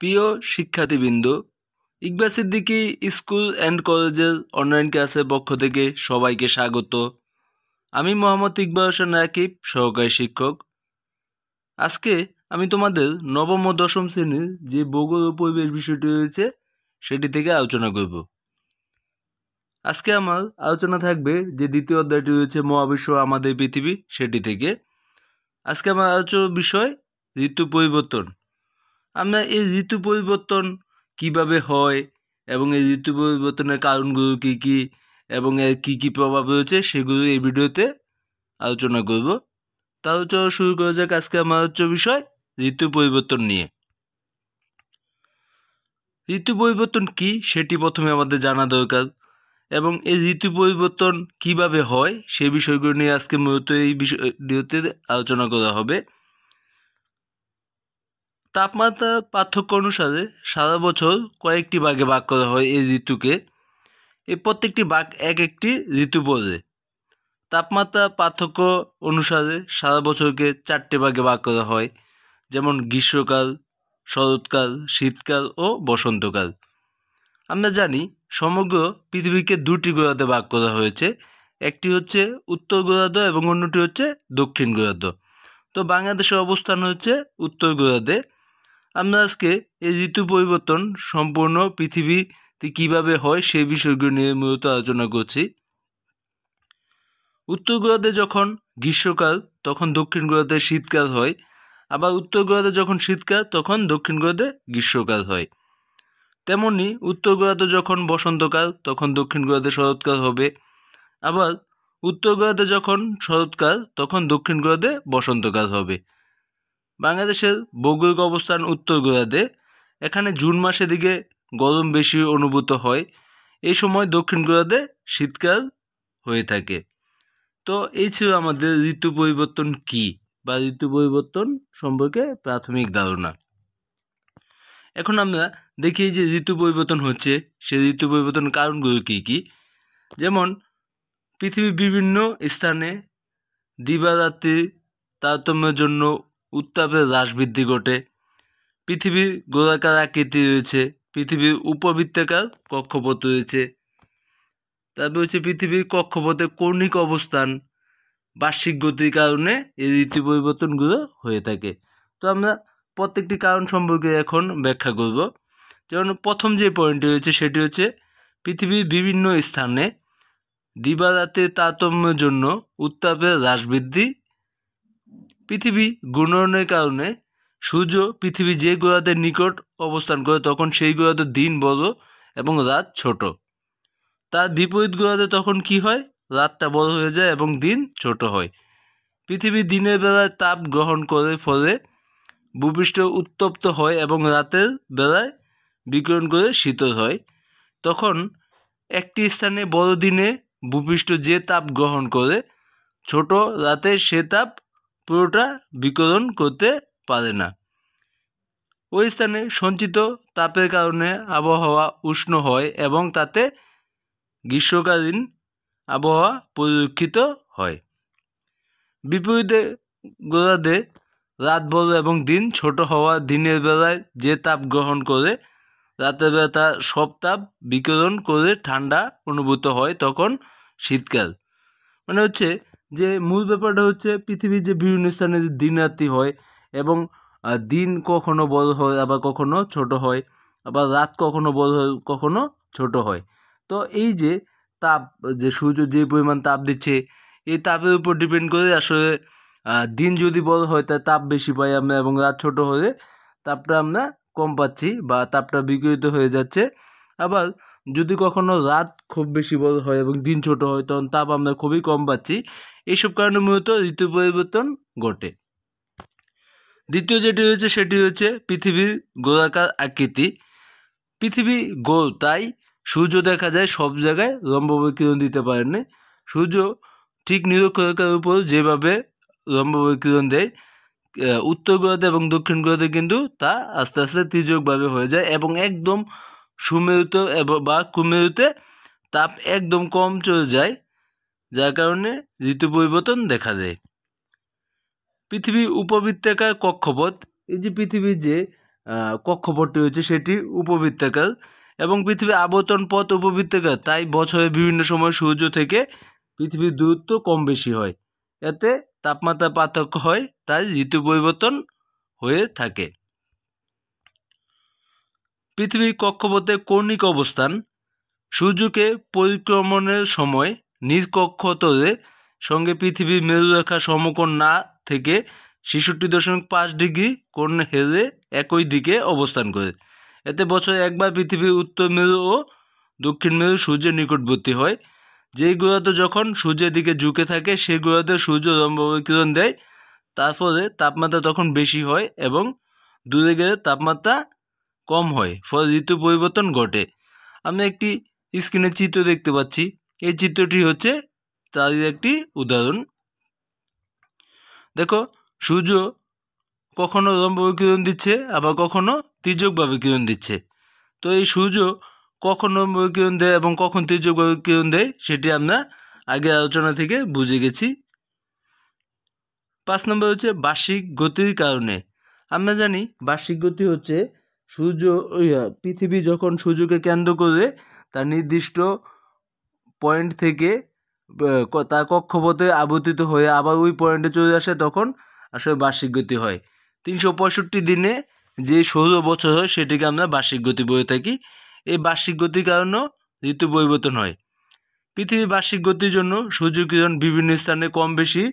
প্রিয় শিক্ষার্থীবৃন্দ Iqbal Siddiqui school and কলেজের অনলাইন ক্লাসের পক্ষ থেকে সবাইকে স্বাগত আমি মোহাম্মদ ইকবাল হোসেন রাকিব সহকারী শিক্ষক আজকে আমি তোমাদের নবম ও দশম শ্রেণীর যে ভূগোল ও পরিবেশ বিষয়টি রয়েছে সেটি থেকে আলোচনা করব আজকে আমার আলোচনা থাকবে যে দ্বিতীয় অধ্যায়টি রয়েছে মহাবিশ্ব আমাদের পৃথিবী সেটি থেকে আজকে আমার আলোচনার বিষয় ঋতু পরিবর্তন আমরা এই ঋতু পরিবর্তন কিভাবে হয় এবং এই ঋতু পরিবর্তনের কারণগুলো কী কী এবং এর কী কী প্রভাব রয়েছে সেগুলো এই ভিডিওতে আলোচনা করব তার চলো শুরু করা যাক আজকে আমার হচ্ছে বিষয় ঋতু পরিবর্তন নিয়ে ঋতু পরিবর্তন কি সেটি প্রথমে আমাদের জানা দরকার এবং এই ঋতু পরিবর্তন কিভাবে হয় সেই বিষয়গুলো নিয়ে আজকে মূলত এই বিষয়টিতে আলোচনা করা হবে তাপমাত্রা পার্থক্য অনুসারে সারা বছর কয়েকটি ভাগে ভাগ করা হয় এই ঋতুকে এই প্রত্যেকটি ভাগ এক একটি ঋতু পড়ে তাপমাত্রা পার্থক্য অনুসারে সারা বছরকে চারটে ভাগে ভাগ করা হয় যেমন গ্রীষ্মকাল শরৎকাল শীতকাল ও বসন্তকাল আমরা জানি সমগ্র পৃথিবীকে দুটি গোড়াতে ভাগ করা হয়েছে একটি হচ্ছে উত্তর গোলার্ধ এবং অন্যটি হচ্ছে দক্ষিণ গোলার্ধ তো বাংলাদেশের অবস্থান হচ্ছে উত্তর গোলার্ধে আমরা আজকে এই ঋতু পরিবর্তন সম্পূর্ণ পৃথিবীতে কিভাবে হয় সেই বিষয়গুলো নিয়ে মূলত আলোচনা করছি উত্তর গোয়াতে যখন গ্রীষ্মকাল তখন দক্ষিণ গোয়াতে শীতকাল হয় আবার উত্তর গোয়াতে যখন শীতকাল তখন দক্ষিণ গোয়াতে গ্রীষ্মকাল হয় তেমনি উত্তর গোয়াতে যখন বসন্তকাল তখন দক্ষিণ গোয়াতে শরৎকাল হবে আবার উত্তর গোয়াতে যখন শরৎকাল তখন দক্ষিণ গোয়াতে বসন্তকাল হবে বাংলাদেশের ভৌগোলিক অবস্থান উত্তর গোলাতে এখানে জুন মাসের দিকে গরম বেশি অনুভূত হয় এই সময় দক্ষিণ গোলাতে শীতকাল হয়ে থাকে তো এই ছিল আমাদের ঋতু পরিবর্তন কি বা ঋতু পরিবর্তন সম্পর্কে প্রাথমিক ধারণা এখন আমরা দেখি যে ঋতু পরিবর্তন হচ্ছে সেই ঋতু পরিবর্তন কারণগুলো কী কী যেমন পৃথিবীর বিভিন্ন স্থানে দিবারাত্রি তারতম্যের জন্য উত্তাপের হ্রাস বৃদ্ধি ঘটে পৃথিবীর গোলাকার আকৃতি রয়েছে পৃথিবীর উপবৃত্তাকার কক্ষপথ রয়েছে তারপর হচ্ছে পৃথিবীর কক্ষপথে কৌণিক অবস্থান বার্ষিক গতির কারণে এই ঋতু পরিবর্তনগুলো হয়ে থাকে তো আমরা প্রত্যেকটি কারণ সম্পর্কে এখন ব্যাখ্যা করব যেমন প্রথম যে পয়েন্টটি রয়েছে সেটি হচ্ছে পৃথিবীর বিভিন্ন স্থানে দিবারাতে তারতম্যের জন্য উত্তাপের হ্রাস বৃদ্ধি পৃথিবী ঘূর্ণনের কারণে সূর্য পৃথিবী যে গ্রহাদের নিকট অবস্থান করে তখন সেই গ্রহাদের দিন বড় এবং রাত ছোট তার বিপরীত গ্রহাতে তখন কি হয় রাতটা বড় হয়ে যায় এবং দিন ছোট হয় পৃথিবী দিনের বেলায় তাপ গ্রহণ করে ফলে ভূপৃষ্ঠ উত্তপ্ত হয় এবং রাতের বেলায় বিকিরণ করে শীতল হয় তখন একটি স্থানে বড় দিনে ভূপৃষ্ঠ যে তাপ গ্রহণ করে ছোট রাতে সে তাপ পুরোটা বিকলন করতে পারে না ওই স্থানে সঞ্চিত তাপের কারণে আবহাওয়া উষ্ণ হয় এবং তাতে গ্রীষ্মকালীন আবহাওয়া পরিলক্ষিত হয় বিপরীতে গোড়াদে রাত বড় এবং দিন ছোট হওয়া দিনের বেলায় যে তাপ গ্রহণ করে রাতের বেলা তার সব তাপ বিকিরণ করে ঠান্ডা অনুভূত হয় তখন শীতকাল মানে হচ্ছে যে মূল ব্যাপারটা হচ্ছে পৃথিবীর যে বিভিন্ন স্থানে যে দিন রাত্রি হয় এবং দিন কখনো বড় হয় আবার কখনো ছোট হয় আবার রাত কখনো বড় হয় কখনো ছোট হয় তো এই যে তাপ যে সূর্য যে পরিমাণ তাপ দিচ্ছে এই তাপের উপর ডিপেন্ড করে আসলে দিন যদি বড় হয় তার তাপ বেশি পাই আমরা এবং রাত ছোট হলে তাপটা আমরা কম পাচ্ছি বা তাপটা বিকৃত হয়ে যাচ্ছে আবার যদি কখনো রাত খুব বেশি বড় হয় এবং দিন ছোট হয় তখন তাপ আমরা খুবই কম পাচ্ছি এইসব কারণে মূলত ঋতু পরিবর্তন ঘটে দ্বিতীয় যেটি রয়েছে সেটি হচ্ছে পৃথিবীর গোলাকার আকৃতি পৃথিবী গোল তাই সূর্য দেখা যায় সব জায়গায় লম্ব বিকিরণ দিতে পারেনি সূর্য ঠিক নিরক্ষরেখার উপর যেভাবে লম্ব বিকিরণ দেয় উত্তর গোলাতে এবং দক্ষিণ গোলাতে কিন্তু তা আস্তে আস্তে তির্যকভাবে হয়ে যায় এবং একদম সুমেরুতে বা কুমেরুতে তাপ একদম কম চলে যায় যার কারণে ঋতু পরিবর্তন দেখা দেয় পৃথিবীর উপবৃত্তাকার কক্ষপথ এই যে পৃথিবীর যে কক্ষপথটি রয়েছে সেটি উপবৃত্তাকার এবং পৃথিবীর আবর্তন পথ উপবৃত্তাকার তাই বছরের বিভিন্ন সময় সূর্য থেকে পৃথিবীর দূরত্ব কম বেশি হয় এতে তাপমাত্রা পার্থক্য হয় তাই ঋতু পরিবর্তন হয়ে থাকে পৃথিবীর কক্ষপথে কৌণিক অবস্থান সূর্যকে পরিক্রমণের সময় নিজ কক্ষতলে সঙ্গে পৃথিবীর মেরুরেখা সমকোণ না থেকে ছেষট্টি দশমিক পাঁচ ডিগ্রি কোণ হেলে একই দিকে অবস্থান করে এতে বছর একবার পৃথিবীর উত্তর মেরু ও দক্ষিণ মেরু সূর্যের নিকটবর্তী হয় যেই গ্রহতে যখন সূর্যের দিকে ঝুঁকে থাকে সেই গ্রহতে সূর্য লম্ব বিকিরণ দেয় তারপরে তাপমাত্রা তখন বেশি হয় এবং দূরে গেলে তাপমাত্রা কম হয় ফলে ঋতু পরিবর্তন ঘটে আমরা একটি স্ক্রিনে চিত্র দেখতে পাচ্ছি এই চিত্রটি হচ্ছে তারই একটি উদাহরণ দেখো সূর্য কখনো লম্বভাবে কিরণ দিচ্ছে আবার কখনো তির্যকভাবে কিরণ দিচ্ছে তো এই সূর্য কখন লম্বভাবে কিরণ দেয় এবং কখন তির্যকভাবে কিরণ দেয় সেটি আমরা আগে আলোচনা থেকে বুঝে গেছি পাঁচ নম্বর হচ্ছে বার্ষিক গতির কারণে আমরা জানি বার্ষিক গতি হচ্ছে সূর্য পৃথিবী যখন সূর্যকে কেন্দ্র করে তার নির্দিষ্ট পয়েন্ট থেকে তার কক্ষপথে আবর্তিত হয়ে আবার ওই পয়েন্টে চলে আসে তখন আসলে বার্ষিক গতি হয় তিনশো পঁয়ষট্টি দিনে যে ষোল বছর হয় সেটিকে আমরা বার্ষিক গতি বলে থাকি এই বার্ষিক গতির কারণেও ঋতু পরিবর্তন হয় পৃথিবীর বার্ষিক গতির জন্য সূর্যকিরণ বিভিন্ন স্থানে কম বেশি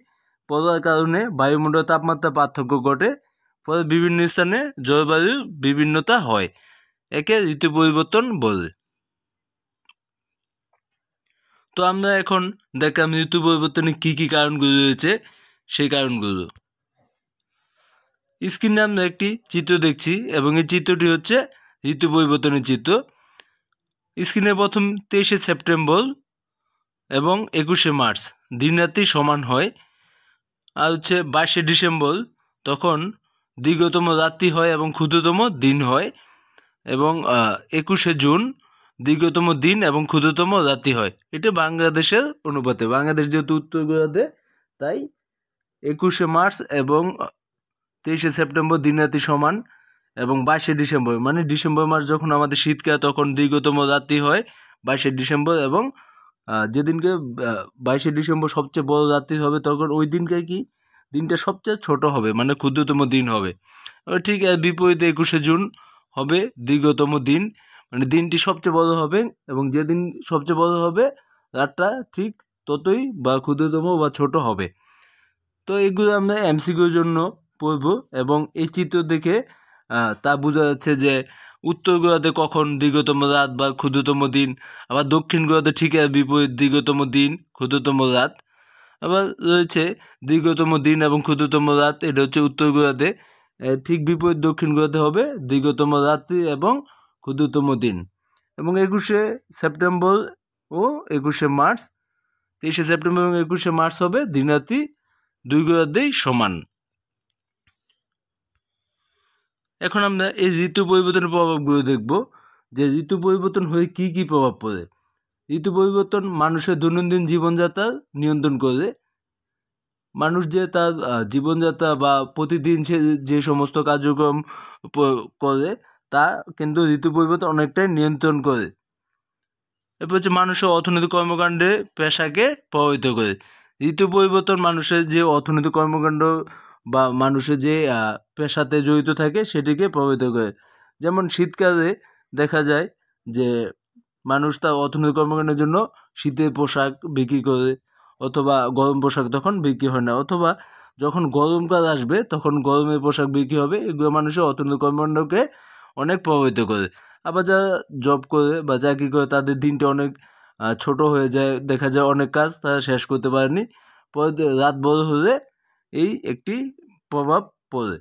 পড়ার কারণে বায়ুমণ্ডল তাপমাত্রা পার্থক্য ঘটে ফলে বিভিন্ন স্থানে জলবায়ুর বিভিন্নতা হয় একে ঋতু পরিবর্তন বলে তো আমরা এখন দেখলাম ঋতু পরিবর্তনে কী কী কারণগুলো রয়েছে সেই কারণগুলো স্ক্রিনে আমরা একটি চিত্র দেখছি এবং এই চিত্রটি হচ্ছে ঋতু পরিবর্তনের চিত্র স্ক্রিনে প্রথম তেইশে সেপ্টেম্বর এবং একুশে মার্চ দিন রাত্রি সমান হয় আর হচ্ছে বাইশে ডিসেম্বর তখন দীর্ঘতম রাত্রি হয় এবং ক্ষুদ্রতম দিন হয় এবং একুশে জুন দীর্ঘতম দিন এবং ক্ষুদ্রতম রাত্রি হয় এটা বাংলাদেশের অনুপাতে বাংলাদেশ যেহেতু উত্তর গোলার্ধে তাই একুশে মার্চ এবং তেইশে সেপ্টেম্বর দিন রাত্রি সমান এবং বাইশে ডিসেম্বর মানে ডিসেম্বর মাস যখন আমাদের শীতকাল তখন দীর্ঘতম রাত্রি হয় বাইশে ডিসেম্বর এবং যেদিনকে বাইশে ডিসেম্বর সবচেয়ে বড় রাত্রি হবে তখন ওই দিনকে কি দিনটা সবচেয়ে ছোট হবে মানে ক্ষুদ্রতম দিন হবে ঠিক বিপরীতে একুশে জুন হবে দীর্ঘতম দিন মানে দিনটি সবচেয়ে বড় হবে এবং যে দিন সবচেয়ে বড় হবে রাতটা ঠিক ততই বা ক্ষুদ্রতম বা ছোট হবে তো এগুলো আমরা এমসিকিউর জন্য পড়ব এবং এই চিত্র দেখে তা বোঝা যাচ্ছে যে উত্তর গোলাতে কখন দীর্ঘতম রাত বা ক্ষুদ্রতম দিন আবার দক্ষিণ গোলাতে ঠিক বিপরীত দীর্ঘতম দিন ক্ষুদ্রতম রাত আবার রয়েছে দীর্ঘতম দিন এবং ক্ষুদ্রতম রাত এটা হচ্ছে উত্তর গোড়াতে ঠিক বিপরীত দক্ষিণ গোড়াতে হবে দীর্ঘতম রাত্রি এবং ক্ষুদ্রতম দিন এবং একুশে সেপ্টেম্বর ও একুশে মার্চ তেইশে সেপ্টেম্বর এবং একুশে মার্চ হবে রাত্রি দুই গোড়াতেই সমান এখন আমরা এই ঋতু পরিবর্তনের প্রভাবগুলো দেখব যে ঋতু পরিবর্তন হয়ে কি কি প্রভাব পড়ে ঋতু পরিবর্তন মানুষের দৈনন্দিন জীবনযাত্রা নিয়ন্ত্রণ করে মানুষ যে তার জীবনযাত্রা বা প্রতিদিন সে যে সমস্ত কার্যক্রম করে তা কিন্তু ঋতু পরিবর্তন অনেকটাই নিয়ন্ত্রণ করে এরপর হচ্ছে মানুষের অর্থনৈতিক কর্মকাণ্ডে পেশাকে প্রভাবিত করে ঋতু পরিবর্তন মানুষের যে অর্থনৈতিক কর্মকাণ্ড বা মানুষের যে পেশাতে জড়িত থাকে সেটিকে প্রভাবিত করে যেমন শীতকালে দেখা যায় যে মানুষ তার অর্থনৈতিক কর্মকাণ্ডের জন্য শীতের পোশাক বিক্রি করে অথবা গরম পোশাক তখন বিক্রি হয় না অথবা যখন গরমকাল আসবে তখন গরমের পোশাক বিক্রি হবে এগুলো মানুষের অর্থনৈতিক কর্মকাণ্ডকে অনেক প্রভাবিত করে আবার যারা জব করে বা চাকরি করে তাদের দিনটা অনেক ছোট হয়ে যায় দেখা যায় অনেক কাজ তারা শেষ করতে পারেনি পরে রাত বড় হলে এই একটি প্রভাব পড়ে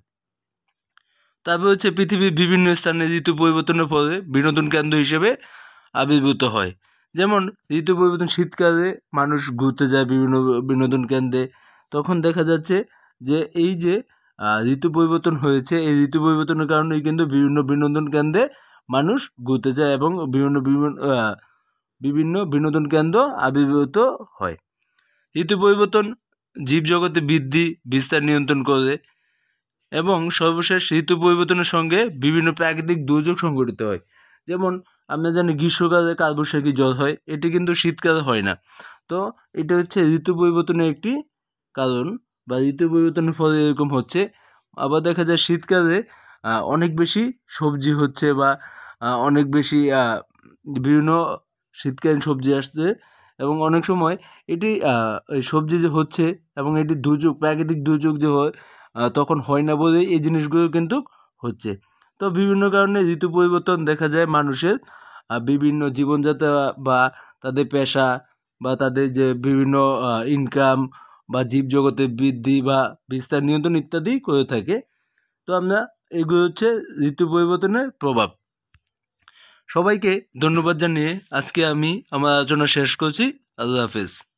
তারপর হচ্ছে পৃথিবীর বিভিন্ন স্থানে ঋতু পরিবর্তনের ফলে বিনোদন কেন্দ্র হিসেবে আবির্ভূত হয় যেমন ঋতু পরিবর্তন শীতকালে মানুষ ঘুরতে যায় বিভিন্ন বিনোদন কেন্দ্রে তখন দেখা যাচ্ছে যে এই যে ঋতু পরিবর্তন হয়েছে এই ঋতু পরিবর্তনের কারণেই কিন্তু বিভিন্ন বিনোদন কেন্দ্রে মানুষ ঘুরতে যায় এবং বিভিন্ন বিভিন্ন বিনোদন কেন্দ্র আবির্ভূত হয় ঋতু পরিবর্তন জীবজগতে বৃদ্ধি বিস্তার নিয়ন্ত্রণ করে এবং সর্বশেষ ঋতু পরিবর্তনের সঙ্গে বিভিন্ন প্রাকৃতিক দুর্যোগ সংঘটিত হয় যেমন আমরা জানেন গ্রীষ্মকালে কালবৈশাখী জল হয় এটি কিন্তু শীতকালে হয় না তো এটা হচ্ছে ঋতু পরিবর্তনের একটি কারণ বা ঋতু পরিবর্তনের ফলে এরকম হচ্ছে আবার দেখা যায় শীতকালে অনেক বেশি সবজি হচ্ছে বা অনেক বেশি বিভিন্ন শীতকালীন সবজি আসছে এবং অনেক সময় এটি সবজি যে হচ্ছে এবং এটি দুর্যোগ প্রাকৃতিক দুর্যোগ যে হয় তখন হয় না বলে এই জিনিসগুলো কিন্তু হচ্ছে তো বিভিন্ন কারণে ঋতু পরিবর্তন দেখা যায় মানুষের বিভিন্ন জীবনযাত্রা বা তাদের পেশা বা তাদের যে বিভিন্ন ইনকাম বা জীবজগতের বৃদ্ধি বা বিস্তার নিয়ন্ত্রণ ইত্যাদি করে থাকে তো আমরা এগুলো হচ্ছে ঋতু পরিবর্তনের প্রভাব সবাইকে ধন্যবাদ জানিয়ে আজকে আমি আমার আলোচনা শেষ করছি আল্লাহ হাফেজ